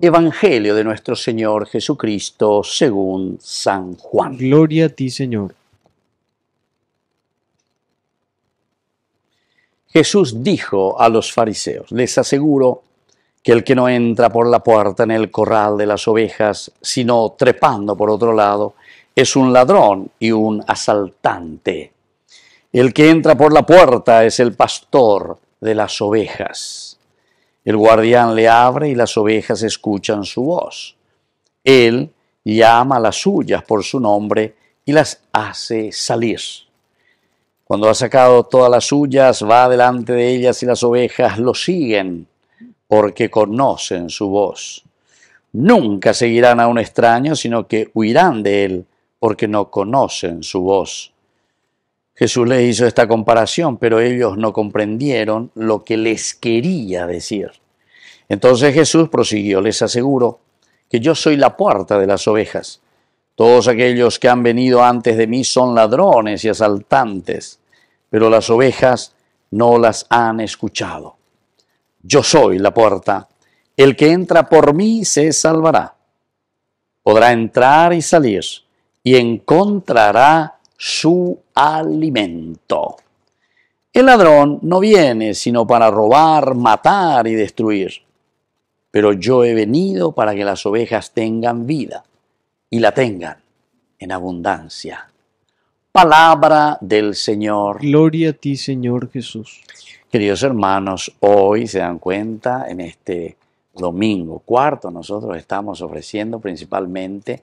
Evangelio de nuestro Señor Jesucristo según San Juan. Gloria a ti, Señor. Jesús dijo a los fariseos, les aseguro que el que no entra por la puerta en el corral de las ovejas, sino trepando por otro lado, es un ladrón y un asaltante. El que entra por la puerta es el pastor de las ovejas. El guardián le abre y las ovejas escuchan su voz. Él llama a las suyas por su nombre y las hace salir. Cuando ha sacado todas las suyas, va delante de ellas y las ovejas lo siguen, porque conocen su voz. Nunca seguirán a un extraño, sino que huirán de él, porque no conocen su voz. Jesús les hizo esta comparación, pero ellos no comprendieron lo que les quería decir. Entonces Jesús prosiguió, les aseguro que yo soy la puerta de las ovejas. Todos aquellos que han venido antes de mí son ladrones y asaltantes, pero las ovejas no las han escuchado. Yo soy la puerta. El que entra por mí se salvará. Podrá entrar y salir y encontrará su alimento. El ladrón no viene sino para robar, matar y destruir. Pero yo he venido para que las ovejas tengan vida y la tengan en abundancia. Palabra del Señor. Gloria a ti, Señor Jesús. Queridos hermanos, hoy se dan cuenta en este domingo cuarto nosotros estamos ofreciendo principalmente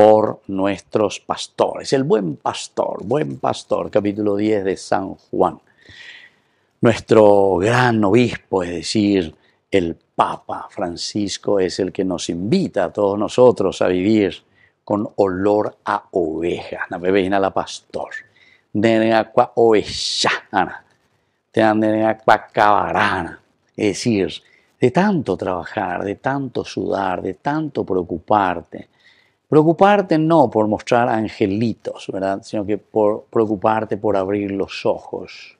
por nuestros pastores. El buen pastor, buen pastor, capítulo 10 de San Juan. Nuestro gran obispo, es decir, el Papa Francisco es el que nos invita a todos nosotros a vivir con olor a oveja. La bebé la pastor. Es decir, de tanto trabajar, de tanto sudar, de tanto preocuparte, Preocuparte no por mostrar angelitos, ¿verdad? Sino que por preocuparte por abrir los ojos,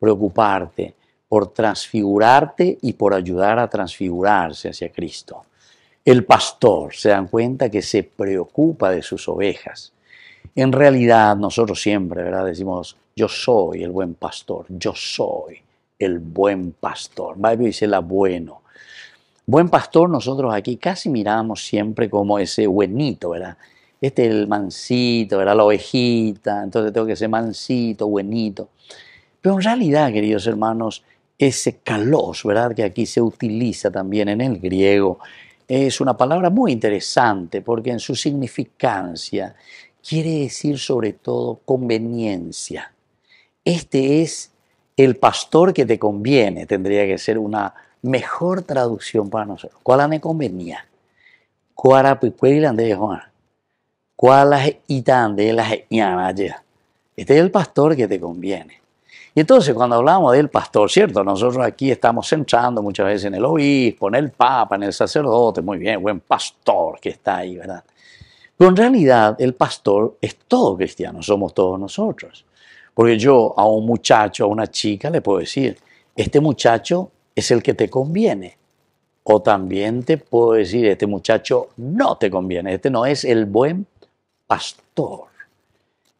preocuparte por transfigurarte y por ayudar a transfigurarse hacia Cristo. El pastor se dan cuenta que se preocupa de sus ovejas. En realidad nosotros siempre, ¿verdad? Decimos, yo soy el buen pastor, yo soy el buen pastor. Bible dice la bueno, Buen pastor, nosotros aquí casi miramos siempre como ese buenito, ¿verdad? Este es el mansito, ¿verdad? La ovejita, entonces tengo que ser mansito, buenito. Pero en realidad, queridos hermanos, ese kalos, ¿verdad? Que aquí se utiliza también en el griego, es una palabra muy interesante porque en su significancia quiere decir sobre todo conveniencia. Este es el pastor que te conviene, tendría que ser una mejor traducción para nosotros. ¿Cuál me convenía? ¿Cuál Este es el pastor que te conviene. Y entonces cuando hablamos del pastor, ¿cierto? Nosotros aquí estamos centrando muchas veces en el obispo, en el papa, en el sacerdote, muy bien, buen pastor que está ahí, ¿verdad? Pero en realidad el pastor es todo cristiano, somos todos nosotros. Porque yo a un muchacho, a una chica le puedo decir, este muchacho es el que te conviene. O también te puedo decir, este muchacho no te conviene, este no es el buen pastor,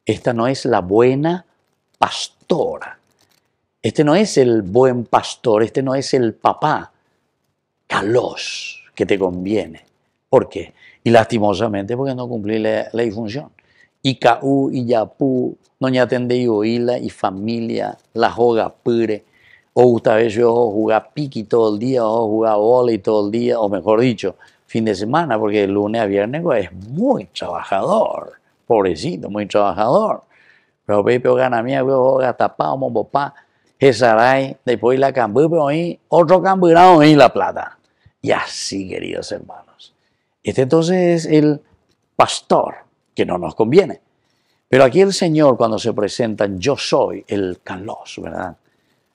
esta no es la buena pastora, este no es el buen pastor, este no es el papá calos que te conviene. ¿Por qué? Y lastimosamente porque no cumplí la, ley función. Y caú, y yapú, no y oíla, y familia, la joga pure o otra yo jugar piqui todo el día, o jugar volei todo el día, o mejor dicho, fin de semana, porque el lunes a viernes pues, es muy trabajador, pobrecito, muy trabajador. Pero Pepe gana mía, yo tapado, mopopá, Jesaray, después la cambio, pero ahí otro camburado y la plata. Y así, queridos hermanos. Este entonces es el pastor, que no nos conviene. Pero aquí el Señor, cuando se presenta, yo soy el Carlos, ¿verdad?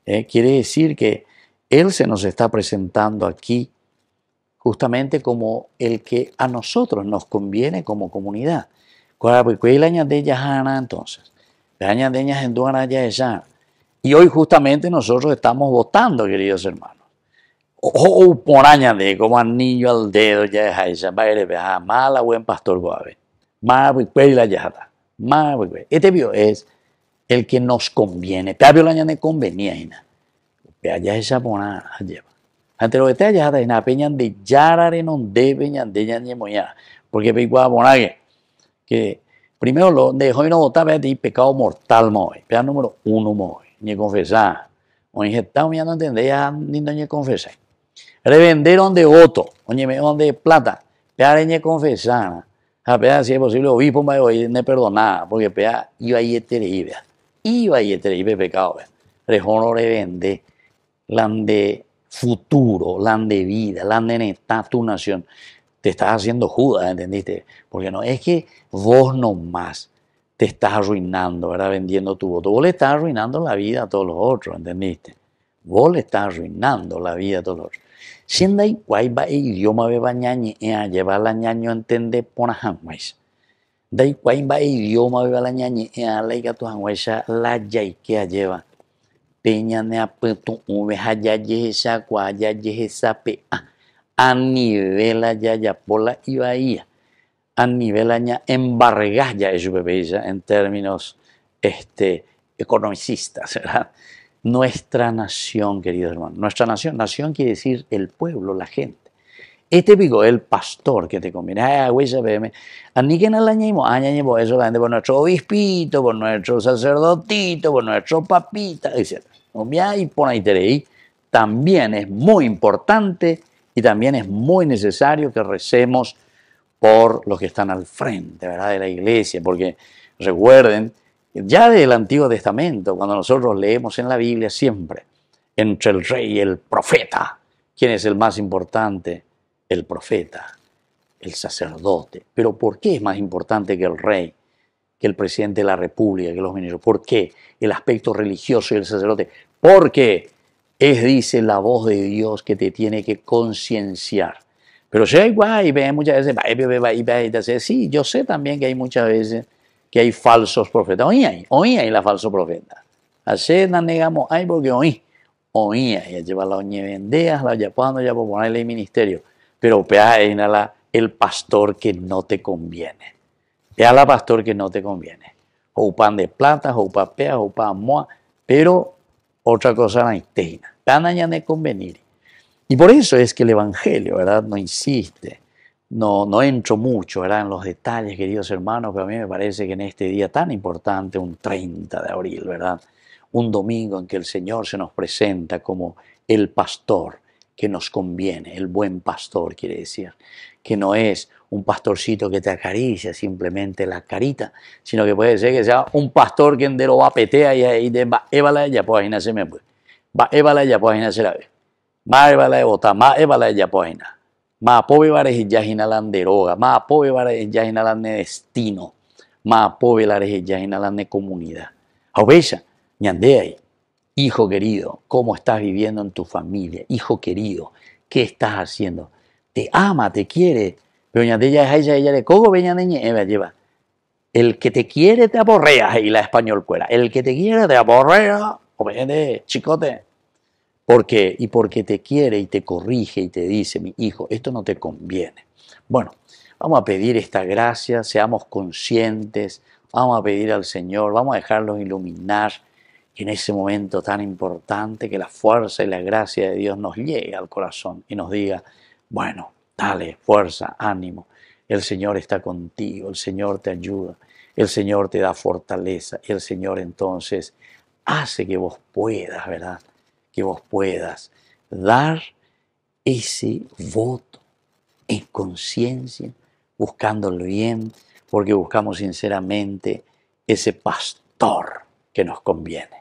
¿eh? quiere decir que Él se nos está presentando aquí justamente como el que a nosotros nos conviene como comunidad. entonces. Y hoy justamente nosotros estamos votando, queridos hermanos. O por añade, como anillo al dedo, ya es ah, mala buen pastor, guave. Mala, la Mala, este vio es el que nos conviene. allá esa lleva. Ante lo que de peñan de yarare no de de Porque a Que primero lo dejó y no votaba de pecado mortal moy. Pea número uno Ni confesar. O no entendía ni no ni confesar. Revenderon de voto. Oye, de plata. Pea ni confesar. A si es posible obispo me voy a perdonar. Porque pea yo ahí te IBA pecado. Rejonore vende, lande de futuro, lande de vida, lande de neta, tu nación. Te estás haciendo Judas, ¿entendiste? Porque no es que vos nomás te estás arruinando, ¿verdad? Vendiendo tu voto. Vos le estás arruinando la vida a todos los otros, ¿entendiste? Vos le estás arruinando la vida a todos los otros. Siendo ahí, idioma beba ñañe, llevar la a entender por Dai va idioma beba la ñañe e ala ikatu la jaike ajéva pe ñaneapytu'ũve ha jajehechakuaa jajehechape'ã ya la jajapo la A anive la ña'embarga ja'e chupe ya en términos este, economicistas, ¿verdad? Nuestra nación, querido hermano nuestra nación, nación quiere decir el pueblo, la gente. Este pico el pastor que te conviene. Ay, ah, güey, sabeme. A ni que no la añadimos. Añadimos eso gente, por nuestro obispito, por nuestro sacerdotito, por nuestro papita, etc. Y por ahí También es muy importante y también es muy necesario que recemos por los que están al frente ¿verdad? de la iglesia, porque recuerden, ya del Antiguo Testamento, cuando nosotros leemos en la Biblia siempre, entre el rey y el profeta, ¿quién es el más importante? el profeta, el sacerdote. Pero ¿por qué es más importante que el rey, que el presidente de la República, que los ministros? ¿Por qué el aspecto religioso y el sacerdote? Porque es, dice, la voz de Dios que te tiene que concienciar. Pero si igual, ve muchas veces, sí, yo sé también que hay muchas veces que hay falsos profetas. Oí ahí, oí ahí la falsa profeta. Así no negamos hay porque oí. Oí ahí, lleva la oñe vendeas, la cuando, ya por ponerle ministerio pero enala el pastor que no te conviene. la pastor que no te conviene. O pan de plantas, o papea, o pan moa, pero otra cosa la intestina. Tan convenir. Y por eso es que el Evangelio, ¿verdad? No insiste, no, no entro mucho, ¿verdad? En los detalles, queridos hermanos, pero a mí me parece que en este día tan importante, un 30 de abril, ¿verdad? Un domingo en que el Señor se nos presenta como el pastor, que nos conviene. El buen pastor quiere decir que no es un pastorcito que te acaricia simplemente la carita, sino que puede ser que sea un pastor que de lo va petea y ahí de va évala ya pues ahí se me puede. Va évala ya pues ahí la vez, Va évala de bota, va évala ya pues ahí. Ma pobre vareje ya hinalanderoga, ma pobre vareje ya la destino, ma pobre vareje ya la comunidad. Aubesa, ñande ahí. Hijo querido, ¿cómo estás viviendo en tu familia? Hijo querido, ¿qué estás haciendo? Te ama, te quiere. Pero de ella es ella, ella lleva. El que te quiere te aporrea, y la español cuela. El que te quiere te aborrea, o de chicote. ¿Por qué? Y porque te quiere y te corrige y te dice, mi hijo, esto no te conviene. Bueno, vamos a pedir esta gracia, seamos conscientes, vamos a pedir al Señor, vamos a dejarlos iluminar en ese momento tan importante que la fuerza y la gracia de Dios nos llegue al corazón y nos diga, bueno, dale, fuerza, ánimo, el Señor está contigo, el Señor te ayuda, el Señor te da fortaleza, el Señor entonces hace que vos puedas, ¿verdad? Que vos puedas dar ese voto en conciencia, buscando el bien, porque buscamos sinceramente ese pastor que nos conviene.